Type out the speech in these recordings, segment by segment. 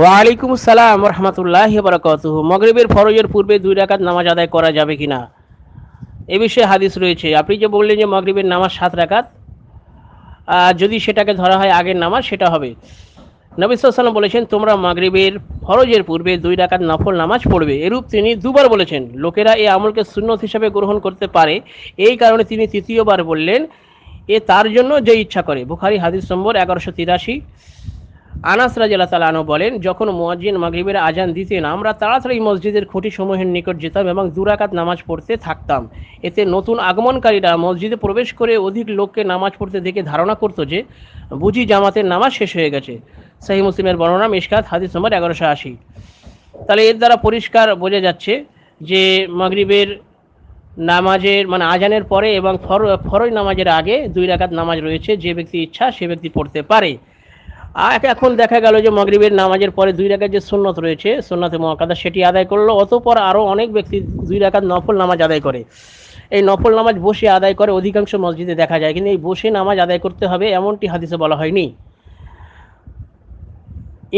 ওয়ালাইকুম সালাম রহমতুল্লাহ বরকত মগরিবের ফরজের পূর্বে দুই রাকাত নামাজ আদায় করা যাবে কি না এ বিষয়ে হাদিস রয়েছে আপনি যে বললেন যে মগরিবের নামাজ সাত রাকাত যদি সেটাকে ধরা হয় আগের নামাজ সেটা হবে নবী সাল্লাম বলেছেন তোমরা মাগরিবের ফরজের পূর্বে দুই রাকাত নফল নামাজ পড়বে এরূপ তিনি দুবার বলেছেন লোকেরা এই আমলকে সুন্নত হিসাবে গ্রহণ করতে পারে এই কারণে তিনি তৃতীয়বার বললেন এ তার জন্য যে ইচ্ছা করে বুখারি হাদিস নম্বর এগারোশো তিরাশি আনাস রাজিয়াল্লাহ তালানো বলেন যখন মুয়াজ্জিন মাগরিবের আজান দিতেন আমরা তাড়াতাড়ি মসজিদের খুঁটি সমূহের নিকট যেতাম এবং দুরাকাত নামাজ পড়তে থাকতাম এতে নতুন আগমনকারীরা মসজিদে প্রবেশ করে অধিক লোককে নামাজ পড়তে দেখে ধারণা করত যে বুঝি জামাতের নামাজ শেষ হয়ে গেছে সাহি মুসলিমের বর্ণনা মিশকাত হাদিস নম্বর এগারোশো আশি তাহলে এর দ্বারা পরিষ্কার বোঝা যাচ্ছে যে মাগরিবের নামাজের মানে আজানের পরে এবং ফর ফরই নামাজের আগে দুই রাকাত নামাজ রয়েছে যে ব্যক্তি ইচ্ছা সে ব্যক্তি পড়তে পারে আর এখন দেখা গেল যে মগরিবের নামাজের পরে দুই রাখার যে সুন্নত রয়েছে সুন্নতে মহাকাদা সেটি আদায় করলো অতপর আরও অনেক ব্যক্তি দুই রাখার নফল নামাজ আদায় করে এই নফল নামাজ বসে আদায় করে অধিকাংশ মসজিদে দেখা যায় কিন্তু এই বসে নামাজ আদায় করতে হবে এমনটি হাদিসে বলা হয়নি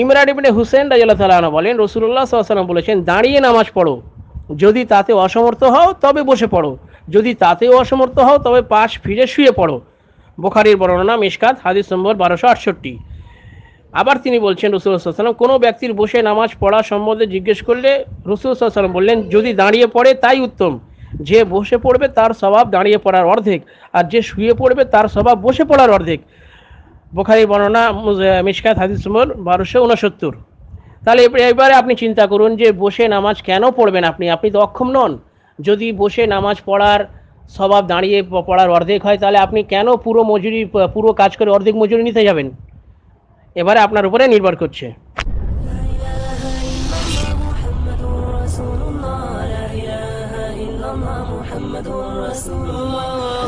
ইমরান ইবনে হুসেন রাজিয়াল তালা বলেন রসুল্লাহ সাল্লাম বলেছেন দাঁড়িয়ে নামাজ পড়ো যদি তাতে অসমর্থ হও তবে বসে পড়ো যদি তাতেও অসমর্থ হও তবে পাশ ফিরে শুয়ে পড়ো বোখারির বর্ণনা মিসকাত হাদিস নম্বর বারোশো আটষট্টি আবার তিনি বলছেন রসুল্লাহাম কোনো ব্যক্তির বসে নামাজ পড়া সম্বন্ধে জিজ্ঞেস করলে রসুল্লাহাম বললেন যদি দাঁড়িয়ে পড়ে তাই উত্তম যে বসে পড়বে তার স্বভাব দাঁড়িয়ে পড়ার অর্ধেক আর যে শুয়ে পড়বে তার স্বভাব বসে পড়ার অর্ধেক বোখারি বর্ণনা মিসকাত হাদিস বারোশো উনসত্তর তাহলে এবারে আপনি চিন্তা করুন যে বসে নামাজ কেন পড়বেন আপনি আপনি তো অক্ষম নন যদি বসে নামাজ পড়ার স্বভাব দাঁড়িয়ে পড়ার অর্ধেক হয় তাহলে আপনি কেন পুরো মজুরি পুরো কাজ করে অর্ধেক মজুরি নিতে যাবেন এবারে আপনার উপরে নির্ভর করছে